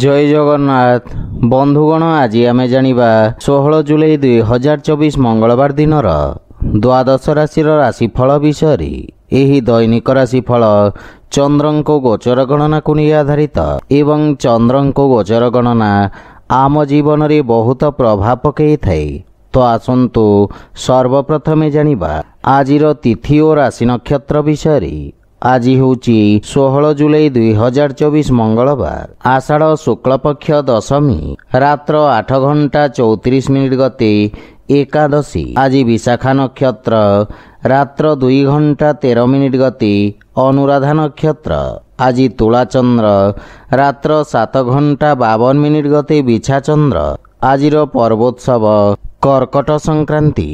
ଜୟ ଜଗନ୍ନାଥ ବନ୍ଧୁଗଣ ଆଜି ଆମେ ଜାଣିବା ଷୋହଳ ଜୁଲାଇ ଦୁଇ ହଜାର ଚବିଶ ମଙ୍ଗଳବାର ଦିନର ଦ୍ୱାଦଶ ରାଶିର ରାଶିଫଳ ବିଷୟରେ ଏହି ଦୈନିକ ରାଶିଫଳ ଚନ୍ଦ୍ରଙ୍କ ଗୋଚର ଗଣନାକୁ ନେଇ ଆଧାରିତ ଏବଂ ଚନ୍ଦ୍ରଙ୍କ ଗୋଚର ଗଣନା ଆମ ଜୀବନରେ ବହୁତ ପ୍ରଭାବ ପକାଇଥାଏ ତ ଆସନ୍ତୁ ସର୍ବପ୍ରଥମେ ଜାଣିବା ଆଜିର ତିଥି ଓ ରାଶି ନକ୍ଷତ୍ର ବିଷୟରେ ଆଜି ହେଉଛି ଷୋହଳ ଜୁଲାଇ ଦୁଇ ହଜାର ଚବିଶ ମଙ୍ଗଳବାର ଆଷାଢ଼ ଶୁକ୍ଳପକ୍ଷ ଦଶମୀ ରାତ୍ର ଆଠ ଘଣ୍ଟା ଚଉତିରିଶ ମିନିଟ୍ ଗତି ଏକାଦଶୀ ଆଜି ବିଶାଖା ନକ୍ଷତ୍ର ରାତ୍ର ଦୁଇ ଘଣ୍ଟା ତେର ମିନିଟ୍ ଗତି ଅନୁରାଧା ନକ୍ଷତ୍ର ଆଜି ତୁଳାଚନ୍ଦ୍ର ରାତ୍ର ସାତ ଘଣ୍ଟା ବାବନ ମିନିଟ୍ ଗତି ବିଛାଚନ୍ଦ୍ର ଆଜିର ପର୍ବୋତ୍ସବ କର୍କଟ ସଂକ୍ରାନ୍ତି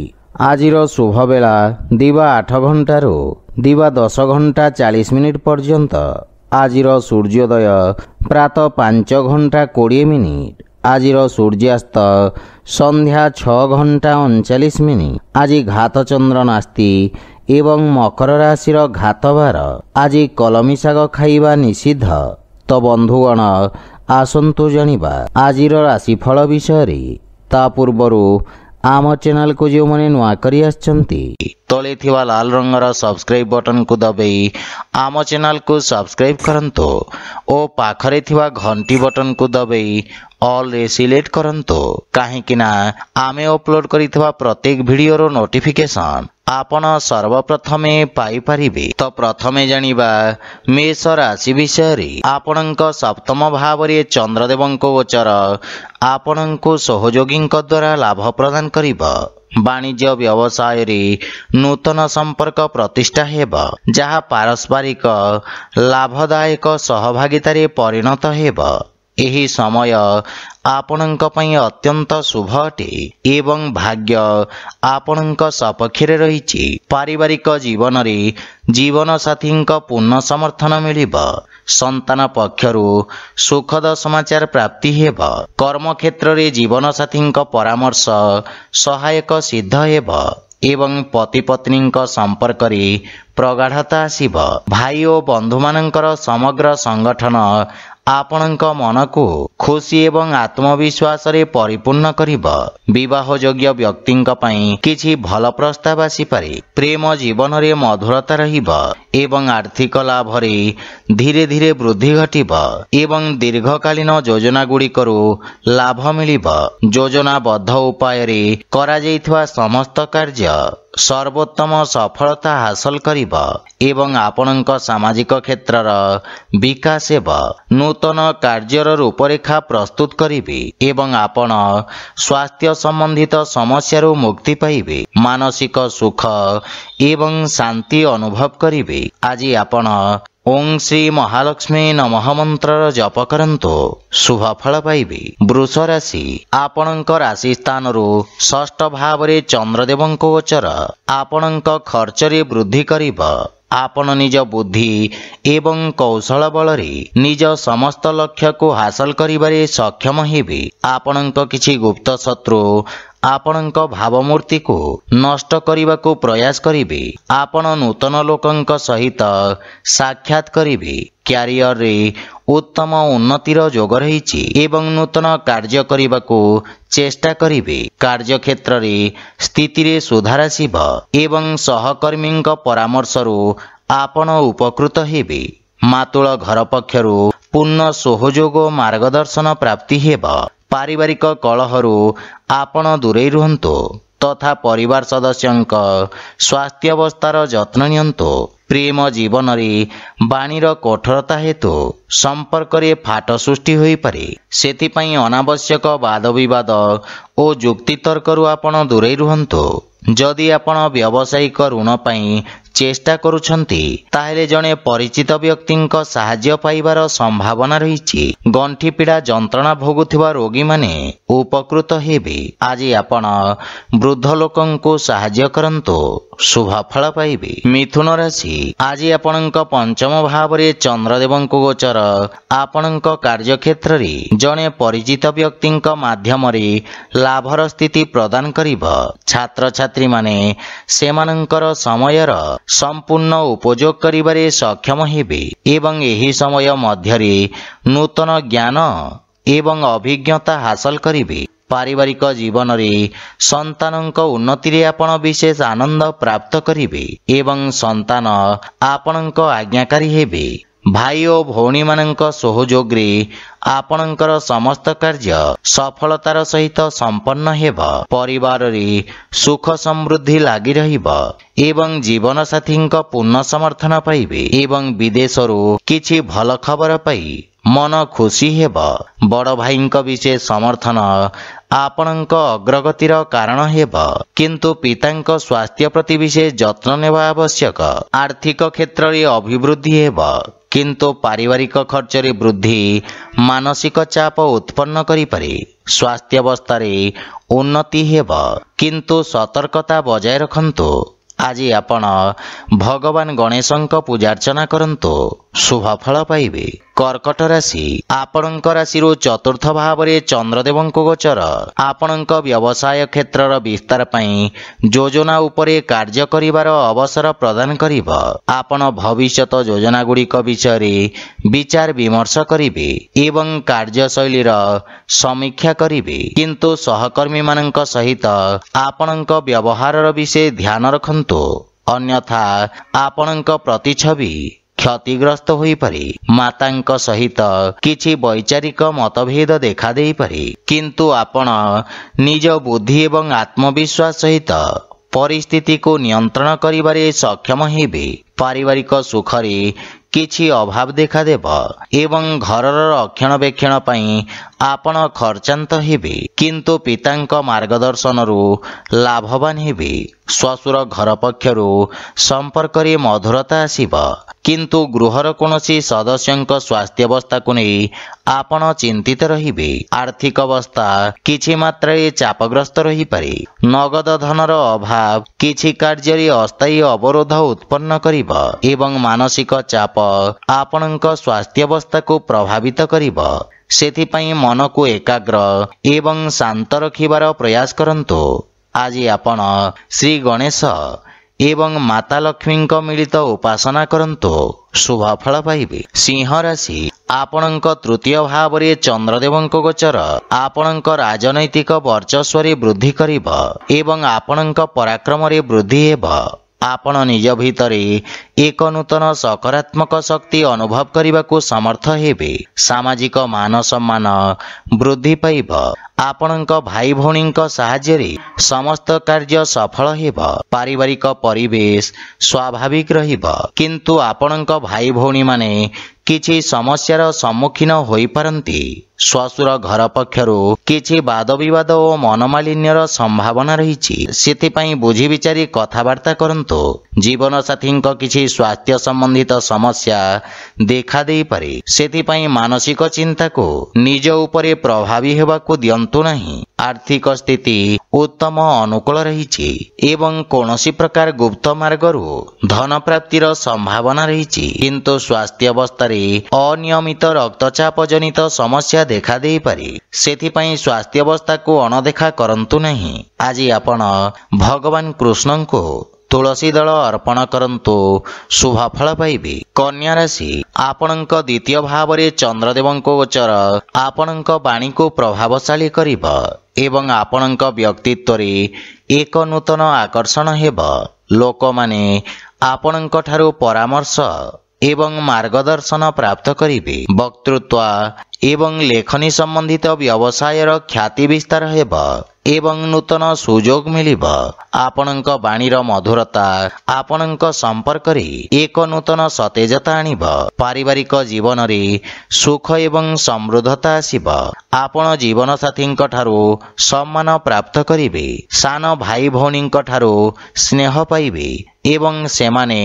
ଆଜିର ଶୁଭବେଳା ଦିବା ଆଠ ଘଣ୍ଟାରୁ ଦିବା ଦଶ ଘଣ୍ଟା ଚାଳିଶ ମିନିଟ୍ ପର୍ଯ୍ୟନ୍ତ ଆଜିର ସୂର୍ଯ୍ୟୋଦୟ ପ୍ରାତଃ ପାଞ୍ଚ ଘଣ୍ଟା କୋଡ଼ିଏ ମିନିଟ୍ ଆଜିର ସୂର୍ଯ୍ୟାସ୍ତ ସନ୍ଧ୍ୟା ଛଅ ଘଣ୍ଟା ଅଣଚାଳିଶ ମିନିଟ୍ ଆଜି ଘାତଚନ୍ଦ୍ର ନାସ୍ତି ଏବଂ ମକର ରାଶିର ଘାତବାର ଆଜି କଲମୀ ଶାଗ ଖାଇବା ନିଷିଦ୍ଧ ତ ବନ୍ଧୁଗଣ ଆସନ୍ତୁ ଜାଣିବା ଆଜିର ରାଶିଫଳ ବିଷୟରେ ତା ପୂର୍ବରୁ आम ଚ୍ୟାନେଲକୁ ଯେଉଁମାନେ ନୂଆ କରି ଆସିଛନ୍ତି ତଳେ ଥିବା ଲାଲ ରଙ୍ଗର ସବସ୍କ୍ରାଇବ୍ ବଟନକୁ ଦବାଇ ଆମ ଚ୍ୟାନେଲକୁ ସବସ୍କ୍ରାଇବ୍ କରନ୍ତୁ ଓ ପାଖରେ ଥିବା ଘଣ୍ଟି ବଟନକୁ ଦବାଇ অল রে সিলেক্ট কৰন্ত কহে কিনা আমি আপলোড কৰিতবা প্ৰতেক ভিডিঅৰ নোটিফিকেশন আপোনৰ सर्वप्रथमে পাই পৰিবি ত প্ৰথমে জানিব মেছৰাশি বিষয়ৰে আপোনাক সপ্তম ভাবৰিয়ে চন্দ্ৰ দেৱଙ୍କ ওচৰ আপোনাক সহযোগীৰ দ্বাৰা লাভ প্ৰদান কৰিব বাণিজ্যিক ব্যৱসায়ৰে নুতন সম্পৰ্ক প্ৰতিষ্ঠা হেবা যাৰ পৰস্পৰিক লাভদায়ক সহযোগিতাৰে পৰিণত হেবা ଏହି ସମୟ ଆପଣଙ୍କ ପାଇଁ ଅତ୍ୟନ୍ତ ଶୁଭ ଅଟେ ଏବଂ ଭାଗ୍ୟ ଆପଣଙ୍କ ସପକ୍ଷରେ ରହିଛି ପାରିବାରିକ ଜୀବନରେ ଜୀବନସାଥୀଙ୍କ ପୂର୍ଣ୍ଣ ସମର୍ଥନ ମିଳିବ ସନ୍ତାନ ପକ୍ଷରୁ ସୁଖଦ ସମାଚାର ପ୍ରାପ୍ତି ହେବ କର୍ମକ୍ଷେତ୍ରରେ ଜୀବନସାଥୀଙ୍କ ପରାମର୍ଶ ସହାୟକ ସିଦ୍ଧ ହେବ ଏବଂ ପତି ପତ୍ନୀଙ୍କ ସମ୍ପର୍କରେ ପ୍ରଗାଢ଼ତା ଆସିବ ଭାଇ ଓ ବନ୍ଧୁମାନଙ୍କର ସମଗ୍ର ସଂଗଠନ आपण् खुशी एवं आत्मविश्वासले परिपूर्ण गर व्यक्ति भल प्रस्ताव प्रेम जीवन मधुरता रहे धीरे धीरे वृद्धि घट्यीर्घकालीन जोजना गुड्कु लाभ मियो जोजनाबद्ध उपायले समस्त कार्य ସର୍ବୋତ୍ତମ ସଫଳତା ହାସଲ କରିବ ଏବଂ ଆପଣଙ୍କ ସାମାଜିକ କ୍ଷେତ୍ରର ବିକାଶ ହେବ ନୂତନ କାର୍ଯ୍ୟର ରୂପରେଖା ପ୍ରସ୍ତୁତ କରିବି ଏବଂ ଆପଣ ସ୍ୱାସ୍ଥ୍ୟ ସମ୍ବନ୍ଧିତ ସମସ୍ୟାରୁ ମୁକ୍ତି ପାଇବେ ମାନସିକ ସୁଖ ଏବଂ ଶାନ୍ତି ଅନୁଭବ କରିବେ ଆଜି ଆପଣ ଓଂ ଶ୍ରୀ ମହାଲକ୍ଷ୍ମୀ ନମଃ ମନ୍ତ୍ରର ଜପ କରନ୍ତୁ ଶୁଭଫଳ ପାଇବି ବୃଷ ରାଶି ଆପଣଙ୍କ ରାଶି ସ୍ଥାନରୁ ଷଷ୍ଠ ଭାବରେ ଚନ୍ଦ୍ରଦେବଙ୍କ ଗୋଚର ଆପଣଙ୍କ ଖର୍ଚ୍ଚରେ ବୃଦ୍ଧି କରିବ ଆପଣ ନିଜ ବୁଦ୍ଧି ଏବଂ କୌଶଳ ବଳରେ ନିଜ ସମସ୍ତ ଲକ୍ଷ୍ୟକୁ ହାସଲ କରିବାରେ ସକ୍ଷମ ହେବେ ଆପଣଙ୍କ କିଛି ଗୁପ୍ତ ଶତ୍ରୁ ଆପଣଙ୍କ ଭାବମୂର୍ତ୍ତିକୁ ନଷ୍ଟ କରିବାକୁ ପ୍ରୟାସ କରିବି ଆପଣ ନୂତନ ଲୋକଙ୍କ ସହିତ ସାକ୍ଷାତ କରିବି କ୍ୟାରିଅରରେ ଉତ୍ତମ ଉନ୍ନତିର ଯୋଗ ରହିଛି ଏବଂ ନୂତନ କାର୍ଯ୍ୟ କରିବାକୁ ଚେଷ୍ଟା କରିବି କାର୍ଯ୍ୟକ୍ଷେତ୍ରରେ ସ୍ଥିତିରେ ସୁଧାର ଆସିବ ଏବଂ ସହକର୍ମୀଙ୍କ ପରାମର୍ଶରୁ ଆପଣ ଉପକୃତ ହେବେ ମାତୁଳ ଘର ପକ୍ଷରୁ ପୂର୍ଣ୍ଣ ସହଯୋଗ ମାର୍ଗଦର୍ଶନ ପ୍ରାପ୍ତି ହେବ ପାରିବାରିକ କଳହରୁ ଆପଣ ଦୂରେଇ ରୁହନ୍ତୁ ତଥା ପରିବାର ସଦସ୍ୟଙ୍କ ସ୍ୱାସ୍ଥ୍ୟାବସ୍ଥାର ଯତ୍ନ ନିଅନ୍ତୁ ପ୍ରେମ ଜୀବନରେ ବାଣୀର କଠୋରତା ହେତୁ ସମ୍ପର୍କରେ ଫାଟ ସୃଷ୍ଟି ହୋଇପାରେ ସେଥିପାଇଁ ଅନାବଶ୍ୟକ ବାଦବିବାଦ ଓ ଯୁକ୍ତିତର୍କରୁ ଆପଣ ଦୂରେଇ ରୁହନ୍ତୁ ଯଦି ଆପଣ ବ୍ୟବସାୟିକ ଋଣ ପାଇଁ ଚେଷ୍ଟା କରୁଛନ୍ତି ତାହେଲେ ଜଣେ ପରିଚିତ ବ୍ୟକ୍ତିଙ୍କ ସାହାଯ୍ୟ ପାଇବାର ସମ୍ଭାବନା ରହିଛି ଗଣ୍ଠି ପୀଡ଼ା ଯନ୍ତ୍ରଣା ଭୋଗୁଥିବା ରୋଗୀମାନେ ଉପକୃତ ହେବେ ଆଜି ଆପଣ ବୃଦ୍ଧ ଲୋକଙ୍କୁ ସାହାଯ୍ୟ କରନ୍ତୁ ଶୁଭଫଳ ପାଇବେ ମିଥୁନ ରାଶି ଆଜି ଆପଣଙ୍କ ପଞ୍ଚମ ଭାବରେ ଚନ୍ଦ୍ରଦେବଙ୍କୁ ଗୋଚର ଆପଣଙ୍କ କାର୍ଯ୍ୟକ୍ଷେତ୍ରରେ ଜଣେ ପରିଚିତ ବ୍ୟକ୍ତିଙ୍କ ମାଧ୍ୟମରେ ଲାଭର ସ୍ଥିତି ପ୍ରଦାନ କରିବ ଛାତ୍ରଛାତ୍ରୀମାନେ ସେମାନଙ୍କର ସମୟର ସମ୍ପୂର୍ଣ୍ଣ ଉପଯୋଗ କରିବାରେ ସକ୍ଷମ ହେବେ ଏବଂ ଏହି ସମୟ ମଧ୍ୟରେ ନୂତନ ଜ୍ଞାନ ଏବଂ ଅଭିଜ୍ଞତା ହାସଲ କରିବେ ପାରିବାରିକ ଜୀବନରେ ସନ୍ତାନଙ୍କ ଉନ୍ନତିରେ ଆପଣ ବିଶେଷ ଆନନ୍ଦ ପ୍ରାପ୍ତ କରିବେ ଏବଂ ସନ୍ତାନ ଆପଣଙ୍କ ଆଜ୍ଞାକାରୀ ହେବେ ଭାଇ ଓ ଭଉଣୀମାନଙ୍କ ସହଯୋଗରେ ଆପଣଙ୍କର ସମସ୍ତ କାର୍ଯ୍ୟ ସଫଳତାର ସହିତ ସମ୍ପନ୍ନ ହେବ ପରିବାରରେ ସୁଖ ସମୃଦ୍ଧି ଲାଗି ରହିବ ଏବଂ ଜୀବନସାଥୀଙ୍କ ପୂର୍ଣ୍ଣ ସମର୍ଥନ ପାଇବେ ଏବଂ ବିଦେଶରୁ କିଛି ଭଲ ଖବର ପାଇ ମନ ଖୁସି ହେବ ବଡ଼ ଭାଇଙ୍କ ବିଶେଷ ସମର୍ଥନ ଆପଣଙ୍କ ଅଗ୍ରଗତିର କାରଣ ହେବ କିନ୍ତୁ ପିତାଙ୍କ ସ୍ୱାସ୍ଥ୍ୟ ପ୍ରତି ବିଶେଷ ଯତ୍ନ ନେବା ଆବଶ୍ୟକ ଆର୍ଥିକ କ୍ଷେତ୍ରରେ ଅଭିବୃଦ୍ଧି ହେବ କିନ୍ତୁ ପାରିବାରିକ ଖର୍ଚ୍ଚରେ ବୃଦ୍ଧି ମାନସିକ ଚାପ ଉତ୍ପନ୍ନ କରିପାରେ ସ୍ୱାସ୍ଥ୍ୟାବସ୍ଥାରେ ଉନ୍ନତି ହେବ କିନ୍ତୁ ସତର୍କତା ବଜାୟ ରଖନ୍ତୁ ଆଜି ଆପଣ ଭଗବାନ ଗଣେଶଙ୍କ ପୂଜାର୍ଚ୍ଚନା କରନ୍ତୁ ଶୁଭଫଳ ପାଇବେ କର୍କଟ ରାଶି ଆପଣଙ୍କ ରାଶିରୁ ଚତୁର୍ଥ ଭାବରେ ଚନ୍ଦ୍ରଦେବଙ୍କ ଗୋଚର ଆପଣଙ୍କ ବ୍ୟବସାୟ କ୍ଷେତ୍ରର ବିସ୍ତାର ପାଇଁ ଯୋଜନା ଉପରେ କାର୍ଯ୍ୟ କରିବାର ଅବସର ପ୍ରଦାନ କରିବ ଆପଣ ଭବିଷ୍ୟତ ଯୋଜନାଗୁଡ଼ିକ ବିଷୟରେ ବିଚାର ବିମର୍ଶ କରିବେ ଏବଂ କାର୍ଯ୍ୟଶୈଳୀର ସମୀକ୍ଷା କରିବେ କିନ୍ତୁ ସହକର୍ମୀମାନଙ୍କ ସହିତ ଆପଣଙ୍କ ବ୍ୟବହାରର ବିଷୟ ଧ୍ୟାନ ରଖନ୍ତୁ ଅନ୍ୟଥା ଆପଣଙ୍କ ପ୍ରତିଛବି କ୍ଷତିଗ୍ରସ୍ତ ହୋଇପାରେ ମାତାଙ୍କ ସହିତ କିଛି ବୈଚାରିକ ମତଭେଦ ଦେଖାଦେଇପାରେ କିନ୍ତୁ ଆପଣ ନିଜ ବୁଦ୍ଧି ଏବଂ ଆତ୍ମବିଶ୍ୱାସ ସହିତ ପରିସ୍ଥିତିକୁ ନିୟନ୍ତ୍ରଣ କରିବାରେ ସକ୍ଷମ ହେବେ ପାରିବାରିକ ସୁଖରେ କିଛି ଅଭାବ ଦେଖାଦେବ ଏବଂ ଘରର ରକ୍ଷଣାବେକ୍ଷଣ ପାଇଁ ଆପଣ ଖର୍ଚ୍ଚାନ୍ତ ହେବେ କିନ୍ତୁ ପିତାଙ୍କ ମାର୍ଗଦର୍ଶନରୁ ଲାଭବାନ ହେବେ ଶ୍ୱଶୁର ଘର ପକ୍ଷରୁ ସମ୍ପର୍କରେ ମଧୁରତା ଆସିବ କିନ୍ତୁ ଗୃହର କୌଣସି ସଦସ୍ୟଙ୍କ ସ୍ୱାସ୍ଥ୍ୟାବସ୍ଥାକୁ ନେଇ ଆପଣ ଚିନ୍ତିତ ରହିବେ ଆର୍ଥିକ ଅବସ୍ଥା କିଛି ମାତ୍ରାରେ ଚାପଗ୍ରସ୍ତ ରହିପାରେ ନଗଦ ଧନର ଅଭାବ କିଛି କାର୍ଯ୍ୟରେ ଅସ୍ଥାୟୀ ଅବରୋଧ ଉତ୍ପନ୍ନ କରିବ ଏବଂ ମାନସିକ ଚାପ ଆପଣଙ୍କ ସ୍ୱାସ୍ଥ୍ୟାବସ୍ଥାକୁ ପ୍ରଭାବିତ କରିବ ସେଥିପାଇଁ ମନକୁ ଏକାଗ୍ର ଏବଂ ଶାନ୍ତ ରଖିବାର ପ୍ରୟାସ କରନ୍ତୁ ଆଜି ଆପଣ ଶ୍ରୀ ଗଣେଶ ଏବଂ ମାତା ଲକ୍ଷ୍ମୀଙ୍କ ମିଳିତ ଉପାସନା କରନ୍ତୁ ଶୁଭଫଳ ପାଇବେ ସିଂହ ରାଶି ଆପଣଙ୍କ ତୃତୀୟ ଭାବରେ ଚନ୍ଦ୍ରଦେବଙ୍କ ଗୋଚର ଆପଣଙ୍କ ରାଜନୈତିକ ବର୍ଚ୍ଚସ୍ୱରେ ବୃଦ୍ଧି କରିବ ଏବଂ ଆପଣଙ୍କ ପରାକ୍ରମରେ ବୃଦ୍ଧି ହେବ ଆପଣ ନିଜ ଭିତରେ ଏକ ନୂତନ ସକାରାତ୍ମକ ଶକ୍ତି ଅନୁଭବ କରିବାକୁ ସମର୍ଥ ହେବେ ସାମାଜିକ ମାନ ସମ୍ମାନ ବୃଦ୍ଧି ପାଇବ ଆପଣଙ୍କ ଭାଇ ଭଉଣୀଙ୍କ ସାହାଯ୍ୟରେ ସମସ୍ତ କାର୍ଯ୍ୟ ସଫଳ ହେବ ପାରିବାରିକ ପରିବେଶ ସ୍ୱାଭାବିକ ରହିବ କିନ୍ତୁ ଆପଣଙ୍କ ଭାଇ ଭଉଣୀମାନେ କିଛି ସମସ୍ୟାର ସମ୍ମୁଖୀନ ହୋଇପାରନ୍ତି ଶ୍ୱଶୁର ଘର ପକ୍ଷରୁ କିଛି ବାଦବିବାଦ ଓ ମନମାଳିନ୍ୟର ସମ୍ଭାବନା ରହିଛି ସେଥିପାଇଁ ବୁଝିବିଚାରି କଥାବାର୍ତ୍ତା କରନ୍ତୁ ଜୀବନସାଥୀଙ୍କ କିଛି ସ୍ୱାସ୍ଥ୍ୟ ସମ୍ବନ୍ଧିତ ସମସ୍ୟା ଦେଖାଦେଇପାରେ ସେଥିପାଇଁ ମାନସିକ ଚିନ୍ତାକୁ ନିଜ ଉପରେ ପ୍ରଭାବୀ ହେବାକୁ ଦିଅନ୍ତୁ ନାହିଁ ଆର୍ଥିକ ସ୍ଥିତି ଉତ୍ତମ ଅନୁକୂଳ ରହିଛି ଏବଂ କୌଣସି ପ୍ରକାର ଗୁପ୍ତ ମାର୍ଗରୁ ଧନ ପ୍ରାପ୍ତିର ସମ୍ଭାବନା ରହିଛି କିନ୍ତୁ ସ୍ୱାସ୍ଥ୍ୟାବସ୍ଥାରେ ପରେ ଅନିୟମିତ ରକ୍ତଚାପ ଜନିତ ସମସ୍ୟା ଦେଖାଦେଇପାରେ ସେଥିପାଇଁ ସ୍ୱାସ୍ଥ୍ୟବସ୍ଥାକୁ ଅଣଦେଖା କରନ୍ତୁ ନାହିଁ ଆଜି ଆପଣ ଭଗବାନ କୃଷ୍ଣଙ୍କୁ ତୁଳସୀ ଦଳ ଅର୍ପଣ କରନ୍ତୁ ଶୁଭଫଳ ପାଇବେ କନ୍ୟା ରାଶି ଆପଣଙ୍କ ଦ୍ୱିତୀୟ ଭାବରେ ଚନ୍ଦ୍ରଦେବଙ୍କ ଗୋଚର ଆପଣଙ୍କ ବାଣୀକୁ ପ୍ରଭାବଶାଳୀ କରିବ ଏବଂ ଆପଣଙ୍କ ବ୍ୟକ୍ତିତ୍ୱରେ ଏକ ନୂତନ ଆକର୍ଷଣ ହେବ ଲୋକମାନେ ଆପଣଙ୍କ ଠାରୁ ପରାମର୍ଶ ଏବଂ ମାର୍ଗଦର୍ଶନ ପ୍ରାପ୍ତ କରିବେ ବକ୍ତୃତ୍ୱ ଏବଂ ଲେଖନୀ ସମ୍ବନ୍ଧିତ ବ୍ୟବସାୟର ଖ୍ୟାତି ବିସ୍ତାର ହେବ ଏବଂ ନୂତନ ସୁଯୋଗ ମିଳିବ ଆପଣଙ୍କ ବାଣୀର ମଧୁରତା ଆପଣଙ୍କ ସମ୍ପର୍କରେ ଏକ ନୂତନ ସତେଜତା ଆଣିବ ପାରିବାରିକ ଜୀବନରେ ସୁଖ ଏବଂ ସମୃଦ୍ଧତା ଆସିବ ଆପଣ ଜୀବନସାଥୀଙ୍କ ଠାରୁ ସମ୍ମାନ ପ୍ରାପ୍ତ କରିବେ ସାନ ଭାଇ ଭଉଣୀଙ୍କ ଠାରୁ ସ୍ନେହ ପାଇବେ ଏବଂ ସେମାନେ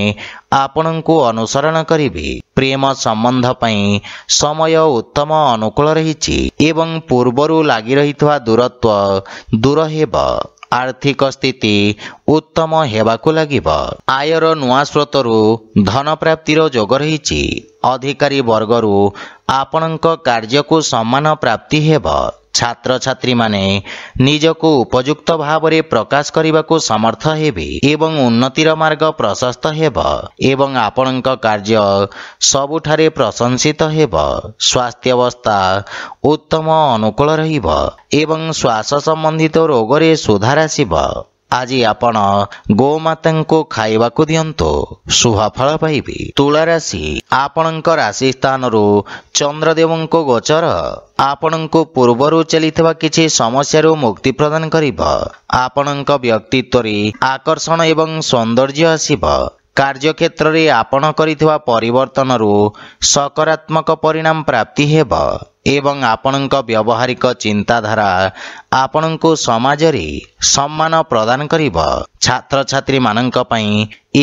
ଆପଣଙ୍କୁ ଅନୁସରଣ କରିବେ ପ୍ରେମ ସମ୍ବନ୍ଧ ପାଇଁ ସମୟ ଉତ୍ତମ ଅନୁକୂଳ ରହିଛି ଏବଂ ପୂର୍ବରୁ ଲାଗି ରହିଥିବା ଦୂରତ୍ୱ ଦୂର ହେବ ଆର୍ଥିକ ସ୍ଥିତି ଉତ୍ତମ ହେବାକୁ ଲାଗିବ ଆୟର ନୂଆ ସ୍ରୋତରୁ ଧନ ପ୍ରାପ୍ତିର ଯୋଗ ରହିଛି ଅଧିକାରୀ ବର୍ଗରୁ ଆପଣଙ୍କ କାର୍ଯ୍ୟକୁ ସମ୍ମାନ ପ୍ରାପ୍ତି ହେବ ছাত্রছাত্রীমানে নিজকে উপযুক্ত ভাবে প্রকাশ করা সমর্থ হেবে এবং উন্নতির মার্গ প্রশস্ত হব এবং আপনার কার্য সবুঠারে প্রশংসিত হব স্বাস্থ্যবস্থা উত্তম অনুকূল রহব এবং শ্বাস সম্বন্ধিত রোগের সুধার আসব ଆଜି ଆପଣ ଗୋମାତାଙ୍କୁ ଖାଇବାକୁ ଦିଅନ୍ତୁ ଶୁଭଫଳ ପାଇବି ତୁଳାରାଶି ଆପଣଙ୍କ ରାଶି ସ୍ଥାନରୁ ଚନ୍ଦ୍ରଦେବଙ୍କ ଗୋଚର ଆପଣଙ୍କୁ ପୂର୍ବରୁ ଚାଲିଥିବା କିଛି ସମସ୍ୟାରୁ ମୁକ୍ତି ପ୍ରଦାନ କରିବ ଆପଣଙ୍କ ବ୍ୟକ୍ତିତ୍ୱରେ ଆକର୍ଷଣ ଏବଂ ସୌନ୍ଦର୍ଯ୍ୟ ଆସିବ କାର୍ଯ୍ୟକ୍ଷେତ୍ରରେ ଆପଣ କରିଥିବା ପରିବର୍ତ୍ତନରୁ ସକାରାତ୍ମକ ପରିଣାମ ପ୍ରାପ୍ତି ହେବ ଏବଂ ଆପଣଙ୍କ ବ୍ୟବହାରିକ ଚିନ୍ତାଧାରା ଆପଣଙ୍କୁ ସମାଜରେ ସମ୍ମାନ ପ୍ରଦାନ କରିବ ଛାତ୍ରଛାତ୍ରୀମାନଙ୍କ ପାଇଁ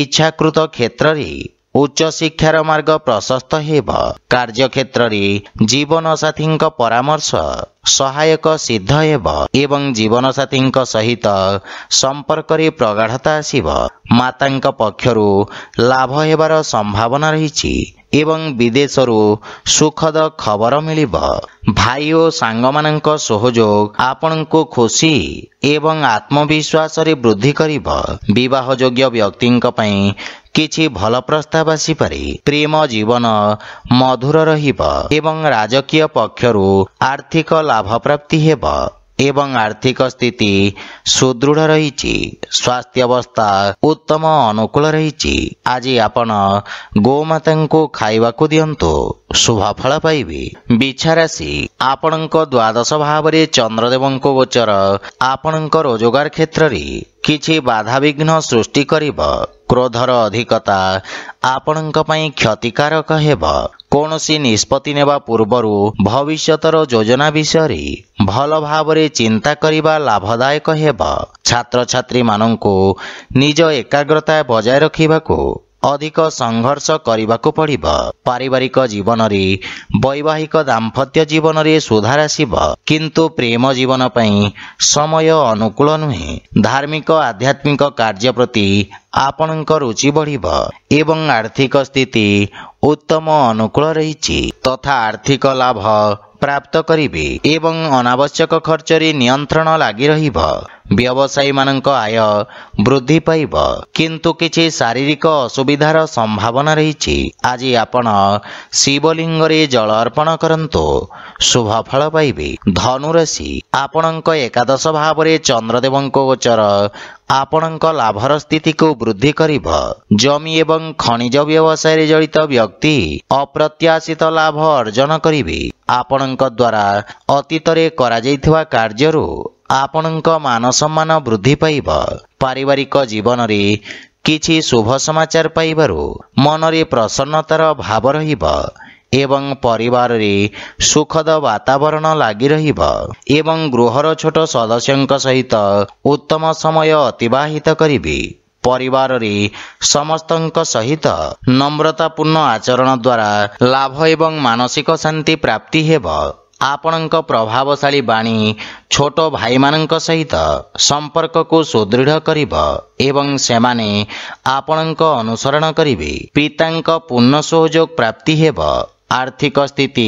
ଇଚ୍ଛାକୃତ କ୍ଷେତ୍ରରେ ଉଚ୍ଚଶିକ୍ଷାର ମାର୍ଗ ପ୍ରଶସ୍ତ ହେବ କାର୍ଯ୍ୟକ୍ଷେତ୍ରରେ ଜୀବନସାଥୀଙ୍କ ପରାମର୍ଶ ସହାୟକ ସିଦ୍ଧ ହେବ ଏବଂ ଜୀବନସାଥୀଙ୍କ ସହିତ ସମ୍ପର୍କରେ ପ୍ରଗାଢ଼ତା ଆସିବ ମାତାଙ୍କ ପକ୍ଷରୁ ଲାଭ ହେବାର ସମ୍ଭାବନା ରହିଛି ଏବଂ ବିଦେଶରୁ ସୁଖଦ ଖବର ମିଳିବ ଭାଇ ଓ ସାଙ୍ଗମାନଙ୍କ ସହଯୋଗ ଆପଣଙ୍କୁ ଖୁସି ଏବଂ ଆତ୍ମବିଶ୍ୱାସରେ ବୃଦ୍ଧି କରିବ ବିବାହ ଯୋଗ୍ୟ ବ୍ୟକ୍ତିଙ୍କ ପାଇଁ କିଛି ଭଲ ପ୍ରସ୍ତାବ ଆସିପାରେ ପ୍ରେମ ଜୀବନ ମଧୁର ରହିବ ଏବଂ ରାଜକୀୟ ପକ୍ଷରୁ ଆର୍ଥିକ ଲାଭପ୍ରାପ୍ତି ହେବ ଏବଂ ଆର୍ଥିକ ସ୍ଥିତି ସୁଦୃଢ଼ ରହିଛି ସ୍ୱାସ୍ଥ୍ୟାବସ୍ଥା ଉତ୍ତମ ଅନୁକୂଳ ରହିଛି ଆଜି ଆପଣ ଗୋମାତାଙ୍କୁ ଖାଇବାକୁ ଦିଅନ୍ତୁ ଶୁଭଫଳ ପାଇବେ ବିଛାରାଶି ଆପଣଙ୍କ ଦ୍ୱାଦଶ ଭାବରେ ଚନ୍ଦ୍ରଦେବଙ୍କ ଗୋଚର ଆପଣଙ୍କ ରୋଜଗାର କ୍ଷେତ୍ରରେ କିଛି ବାଧାବିଘ୍ନ ସୃଷ୍ଟି କରିବ କ୍ରୋଧର ଅଧିକତା ଆପଣଙ୍କ ପାଇଁ କ୍ଷତିକାରକ ହେବ କୌଣସି ନିଷ୍ପତ୍ତି ନେବା ପୂର୍ବରୁ ଭବିଷ୍ୟତର ଯୋଜନା ବିଷୟରେ ଭଲ ଭାବରେ ଚିନ୍ତା କରିବା ଲାଭଦାୟକ ହେବ ଛାତ୍ରଛାତ୍ରୀମାନଙ୍କୁ ନିଜ ଏକାଗ୍ରତା ବଜାୟ ରଖିବାକୁ ଅଧିକ ସଂଘର୍ଷ କରିବାକୁ ପଡ଼ିବ ପାରିବାରିକ ଜୀବନରେ ବୈବାହିକ ଦାମ୍ପତ୍ୟ ଜୀବନରେ ସୁଧାର ଆସିବ କିନ୍ତୁ ପ୍ରେମ ଜୀବନ ପାଇଁ ସମୟ ଅନୁକୂଳ ନୁହେଁ ଧାର୍ମିକ ଆଧ୍ୟାତ୍ମିକ କାର୍ଯ୍ୟ ପ୍ରତି ଆପଣଙ୍କ ରୁଚି ବଢ଼ିବ ଏବଂ ଆର୍ଥିକ ସ୍ଥିତି ଉତ୍ତମ ଅନୁକୂଳ ରହିଛି ତଥା ଆର୍ଥିକ ଲାଭ ପ୍ରାପ୍ତ କରିବେ ଏବଂ ଅନାବଶ୍ୟକ ଖର୍ଚ୍ଚରେ ନିୟନ୍ତ୍ରଣ ଲାଗି ରହିବ ବ୍ୟବସାୟୀମାନଙ୍କ ଆୟ ବୃଦ୍ଧି ପାଇବ କିନ୍ତୁ କିଛି ଶାରୀରିକ ଅସୁବିଧାର ସମ୍ଭାବନା ରହିଛି ଆଜି ଆପଣ ଶିବଲିଙ୍ଗରେ ଜଳ ଅର୍ପଣ କରନ୍ତୁ ଶୁଭଫଳ ପାଇବେ ଧନୁରାଶି ଆପଣଙ୍କ ଏକାଦଶ ଭାବରେ ଚନ୍ଦ୍ରଦେବଙ୍କ ଗୋଚର ଆପଣଙ୍କ ଲାଭର ସ୍ଥିତିକୁ ବୃଦ୍ଧି କରିବ ଜମି ଏବଂ ଖଣିଜ ବ୍ୟବସାୟରେ ଜଡ଼ିତ ବ୍ୟକ୍ତି ଅପ୍ରତ୍ୟାଶିତ ଲାଭ ଅର୍ଜନ କରିବେ ଆପଣଙ୍କ ଦ୍ୱାରା ଅତୀତରେ କରାଯାଇଥିବା କାର୍ଯ୍ୟରୁ ଆପଣଙ୍କ ମାନସମ୍ମାନ ବୃଦ୍ଧି ପାଇବ ପାରିବାରିକ ଜୀବନରେ କିଛି ଶୁଭ ସମାଚାର ପାଇବାରୁ ମନରେ ପ୍ରସନ୍ନତାର ଭାବ ରହିବ ଏବଂ ପରିବାରରେ ସୁଖଦ ବାତାବରଣ ଲାଗି ରହିବ ଏବଂ ଗୃହର ଛୋଟ ସଦସ୍ୟଙ୍କ ସହିତ ଉତ୍ତମ ସମୟ ଅତିବାହିତ କରିବି ପରିବାରରେ ସମସ୍ତଙ୍କ ସହିତ ନମ୍ରତାପୂର୍ଣ୍ଣ ଆଚରଣ ଦ୍ୱାରା ଲାଭ ଏବଂ ମାନସିକ ଶାନ୍ତି ପ୍ରାପ୍ତି ହେବ ଆପଣଙ୍କ ପ୍ରଭାବଶାଳୀ ବାଣୀ ଛୋଟ ଭାଇମାନଙ୍କ ସହିତ ସମ୍ପର୍କକୁ ସୁଦୃଢ଼ କରିବ ଏବଂ ସେମାନେ ଆପଣଙ୍କ ଅନୁସରଣ କରିବେ ପିତାଙ୍କ ପୂର୍ଣ୍ଣ ସହଯୋଗ ପ୍ରାପ୍ତି ହେବ ଆର୍ଥିକ ସ୍ଥିତି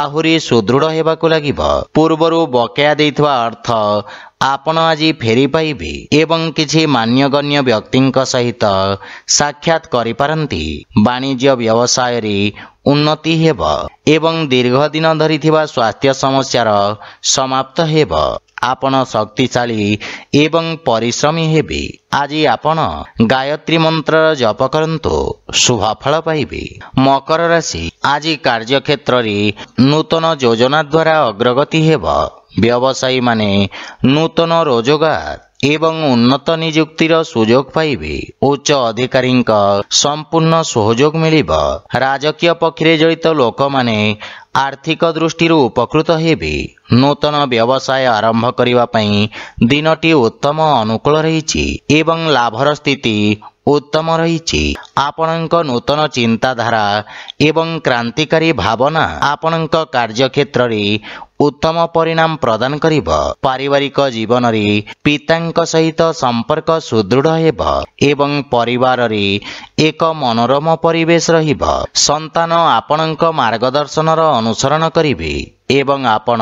ଆହୁରି ସୁଦୃଢ଼ ହେବାକୁ ଲାଗିବ ପୂର୍ବରୁ ବକେୟା ଦେଇଥିବା ଅର୍ଥ ଆପଣ ଆଜି ଫେରିପାଇବେ ଏବଂ କିଛି ମାନ୍ୟଗଣ୍ୟ ବ୍ୟକ୍ତିଙ୍କ ସହିତ ସାକ୍ଷାତ କରିପାରନ୍ତି ବାଣିଜ୍ୟ ବ୍ୟବସାୟରେ ଉନ୍ନତି ହେବ ଏବଂ ଦୀର୍ଘ ଦିନ ଧରିଥିବା ସ୍ୱାସ୍ଥ୍ୟ ସମସ୍ୟାର ସମାପ୍ତ ହେବ ଆପଣ ଶକ୍ତିଶାଳୀ ଏବଂ ପରିଶ୍ରମୀ ହେବେ ଆଜି ଆପଣ ଗାୟତ୍ରୀ ମନ୍ତ୍ରର ଜପ କରନ୍ତୁ ଶୁଭଫଳ ପାଇବେ ମକର ରାଶି ଆଜି କାର୍ଯ୍ୟକ୍ଷେତ୍ରରେ ନୂତନ ଯୋଜନା ଦ୍ୱାରା ଅଗ୍ରଗତି ହେବ ବ୍ୟବସାୟୀମାନେ ନୂତନ ରୋଜଗାର ଏବଂ ଉନ୍ନତ ନିଯୁକ୍ତିର ସୁଯୋଗ ପାଇବେ ଉଚ୍ଚ ଅଧିକାରୀଙ୍କ ସମ୍ପୂର୍ଣ୍ଣ ସହଯୋଗ ମିଳିବ ରାଜକୀୟ ପକ୍ଷରେ ଜଡ଼ିତ ଲୋକମାନେ ଆର୍ଥିକ ଦୃଷ୍ଟିରୁ ଉପକୃତ ହେବେ ନୂତନ ବ୍ୟବସାୟ ଆରମ୍ଭ କରିବା ପାଇଁ ଦିନଟି ଉତ୍ତମ ଅନୁକୂଳ ରହିଛି ଏବଂ ଲାଭର ସ୍ଥିତି ଉତ୍ତମ ରହିଛି ଆପଣଙ୍କ ନୂତନ ଚିନ୍ତାଧାରା ଏବଂ କ୍ରାନ୍ତିକାରୀ ଭାବନା ଆପଣଙ୍କ କାର୍ଯ୍ୟକ୍ଷେତ୍ରରେ ଉତ୍ତମ ପରିଣାମ ପ୍ରଦାନ କରିବ ପାରିବାରିକ ଜୀବନରେ ପିତାଙ୍କ ସହିତ ସମ୍ପର୍କ ସୁଦୃଢ଼ ହେବ ଏବଂ ପରିବାରରେ ଏକ ମନୋରମ ପରିବେଶ ରହିବ ସନ୍ତାନ ଆପଣଙ୍କ ମାର୍ଗଦର୍ଶନର ଅନୁସରଣ କରିବେ ଏବଂ ଆପଣ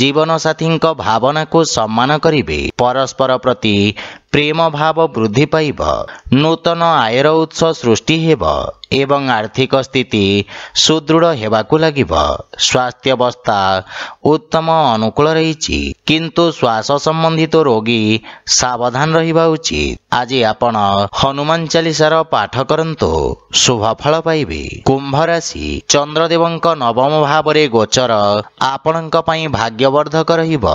ଜୀବନସାଥୀଙ୍କ ଭାବନାକୁ ସମ୍ମାନ କରିବେ ପରସ୍ପର ପ୍ରତି ପ୍ରେମ ଭାବ ବୃଦ୍ଧି ପାଇବ ନୂତନ ଆୟର ଉତ୍ସ ସୃଷ୍ଟି ହେବ ଏବଂ ଆର୍ଥିକ ସ୍ଥିତି ସୁଦୃଢ଼ ହେବାକୁ ଲାଗିବ ସ୍ୱାସ୍ଥ୍ୟବସ୍ଥା ଉତ୍ତମ ଅନୁକୂଳ ରହିଛି କିନ୍ତୁ ଶ୍ୱାସ ସମ୍ବନ୍ଧିତ ରୋଗୀ ସାବଧାନ ରହିବା ଉଚିତ ଆଜି ଆପଣ ହନୁମାନ ଚାଳିଶାର ପାଠ କରନ୍ତୁ ଶୁଭଫଳ ପାଇବେ କୁମ୍ଭ ରାଶି ଚନ୍ଦ୍ରଦେବଙ୍କ ନବମ ଭାବରେ ଗୋଚର ଆପଣଙ୍କ ପାଇଁ ଭାଗ୍ୟବର୍ଦ୍ଧକ ରହିବ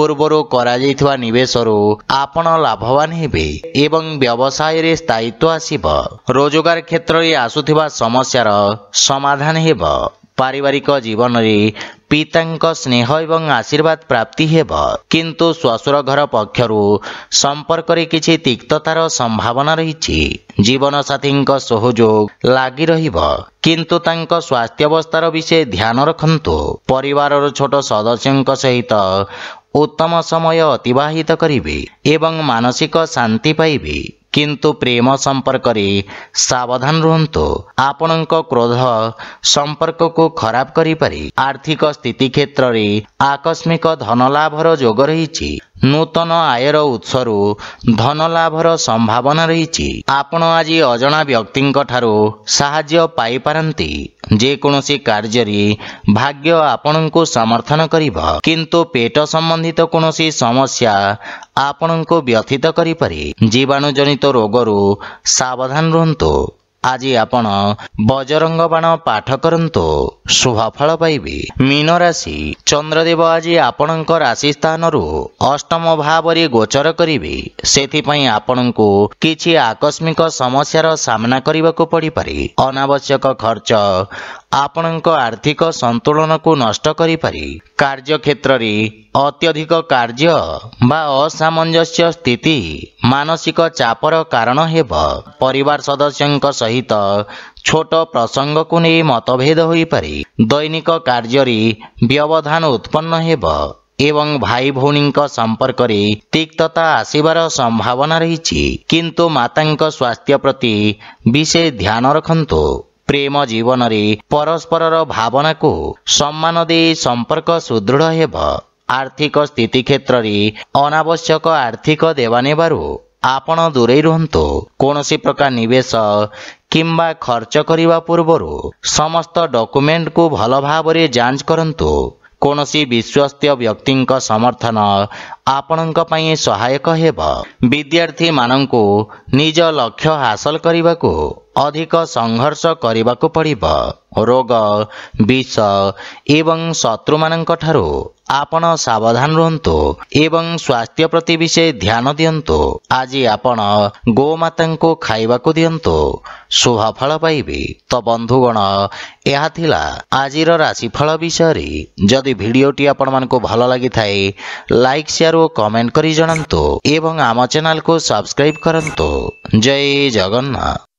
ପୂର୍ବରୁ କରାଯାଇଥିବା ନିବେଶରୁ ଆପଣ ଲାଭବାନ ହେବେ ଏବଂ ବ୍ୟବସାୟରେ ସ୍ଥାୟିତ୍ୱ ଆସିବ ରୋଜଗାର କ୍ଷେତ୍ରରେ ଆସୁଥିବା ସମସ୍ୟାର ସମାଧାନ ହେବ ପାରିବାରିକ ଜୀବନରେ ପିତାଙ୍କ ସ୍ନେହ ଏବଂ ଆଶୀର୍ବାଦ ପ୍ରାପ୍ତି ହେବ କିନ୍ତୁ ଶ୍ୱଶୁର ଘର ପକ୍ଷରୁ ସମ୍ପର୍କରେ କିଛି ତିକ୍ତତାର ସମ୍ଭାବନା ରହିଛି ଜୀବନସାଥୀଙ୍କ ସହଯୋଗ ଲାଗି ରହିବ କିନ୍ତୁ ତାଙ୍କ ସ୍ୱାସ୍ଥ୍ୟାବସ୍ଥାର ବିଷୟ ଧ୍ୟାନ ରଖନ୍ତୁ ପରିବାରର ଛୋଟ ସଦସ୍ୟଙ୍କ ସହିତ ଉତ୍ତମ ସମୟ ଅତିବାହିତ କରିବେ ଏବଂ ମାନସିକ ଶାନ୍ତି ପାଇବେ କିନ୍ତୁ ପ୍ରେମ ସମ୍ପର୍କରେ ସାବଧାନ ରୁହନ୍ତୁ ଆପଣଙ୍କ କ୍ରୋଧ ସମ୍ପର୍କକୁ ଖରାପ କରିପାରେ ଆର୍ଥିକ ସ୍ଥିତି କ୍ଷେତ୍ରରେ ଆକସ୍ମିକ ଧନଲାଭର ଯୋଗ ରହିଛି ନୂତନ ଆୟର ଉତ୍ସରୁ ଧନଲାଭର ସମ୍ଭାବନା ରହିଛି ଆପଣ ଆଜି ଅଜଣା ବ୍ୟକ୍ତିଙ୍କ ଠାରୁ ସାହାଯ୍ୟ ପାଇପାରନ୍ତି ଯେକୌଣସି କାର୍ଯ୍ୟରେ ଭାଗ୍ୟ ଆପଣଙ୍କୁ ସମର୍ଥନ କରିବ କିନ୍ତୁ ପେଟ ସମ୍ବନ୍ଧିତ କୌଣସି ସମସ୍ୟା ଆପଣଙ୍କୁ ବ୍ୟଥିତ କରିପାରେ ଜୀବାଣୁଜନିତ ରୋଗରୁ ସାବଧାନ ରୁହନ୍ତୁ ଆଜି ଆପଣ ବଜରଙ୍ଗ ବାଣ ପାଠ କରନ୍ତୁ ଶୁଭଫଳ ପାଇବେ ମୀନ ରାଶି ଚନ୍ଦ୍ରଦେବ ଆଜି ଆପଣଙ୍କ ରାଶି ସ୍ଥାନରୁ ଅଷ୍ଟମ ଭାବରେ ଗୋଚର କରିବେ ସେଥିପାଇଁ ଆପଣଙ୍କୁ କିଛି ଆକସ୍ମିକ ସମସ୍ୟାର ସାମ୍ନା କରିବାକୁ ପଡ଼ିପାରେ ଅନାବଶ୍ୟକ ଖର୍ଚ୍ଚ ଆପଣଙ୍କ ଆର୍ଥିକ ସନ୍ତୁଳନକୁ ନଷ୍ଟ କରିପାରେ କାର୍ଯ୍ୟକ୍ଷେତ୍ରରେ ଅତ୍ୟଧିକ କାର୍ଯ୍ୟ ବା ଅସାମଞ୍ଜସ୍ୟ ସ୍ଥିତି ମାନସିକ ଚାପର କାରଣ ହେବ ପରିବାର ସଦସ୍ୟଙ୍କ ସହିତ ଛୋଟ ପ୍ରସଙ୍ଗକୁ ନେଇ ମତଭେଦ ହୋଇପାରେ ଦୈନିକ କାର୍ଯ୍ୟରେ ବ୍ୟବଧାନ ଉତ୍ପନ୍ନ ହେବ ଏବଂ ଭାଇ ଭଉଣୀଙ୍କ ସମ୍ପର୍କରେ ତିକ୍ତତା ଆସିବାର ସମ୍ଭାବନା ରହିଛି କିନ୍ତୁ ମାତାଙ୍କ ସ୍ୱାସ୍ଥ୍ୟ ପ୍ରତି ବିଶେଷ ଧ୍ୟାନ ରଖନ୍ତୁ ପ୍ରେମ ଜୀବନରେ ପରସ୍ପରର ଭାବନାକୁ ସମ୍ମାନ ଦେଇ ସମ୍ପର୍କ ସୁଦୃଢ଼ ହେବ ଆର୍ଥିକ ସ୍ଥିତି କ୍ଷେତ୍ରରେ ଅନାବଶ୍ୟକ ଆର୍ଥିକ ଦେବାନେବାରୁ ଆପଣ ଦୂରେଇ ରୁହନ୍ତୁ କୌଣସି ପ୍ରକାର ନିବେଶ କିମ୍ବା ଖର୍ଚ୍ଚ କରିବା ପୂର୍ବରୁ ସମସ୍ତ ଡକୁମେଣ୍ଟକୁ ଭଲ ଭାବରେ ଯାଞ୍ଚ କରନ୍ତୁ कोनोसी विश्वसनीय व्यक्तिको समर्थन आपणंका पई सहायक हेबो विद्यार्थी मानंकु निज लक्ष्य हासल गरिबाकु अधिक संघर्ष गरिबाकु पडिबो रोग बिष एवं शत्रु मानंक थरु ଆପଣ ସାବଧାନ ରୁହନ୍ତୁ ଏବଂ ସ୍ୱାସ୍ଥ୍ୟ ପ୍ରତି ବିଶେଷ ଧ୍ୟାନ ଦିଅନ୍ତୁ ଆଜି ଆପଣ ଗୋମାତାଙ୍କୁ ଖାଇବାକୁ ଦିଅନ୍ତୁ ଶୁଭଫଳ ପାଇବେ ତ ବନ୍ଧୁଗଣ ଏହା ଥିଲା ଆଜିର ରାଶିଫଳ ବିଷୟରେ ଯଦି ଭିଡ଼ିଓଟି ଆପଣମାନଙ୍କୁ ଭଲ ଲାଗିଥାଏ ଲାଇକ୍ ସେୟାର ଓ କମେଣ୍ଟ କରି ଜଣାନ୍ତୁ ଏବଂ ଆମ ଚ୍ୟାନେଲକୁ ସବସ୍କ୍ରାଇବ୍ କରନ୍ତୁ ଜୟ ଜଗନ୍ନାଥ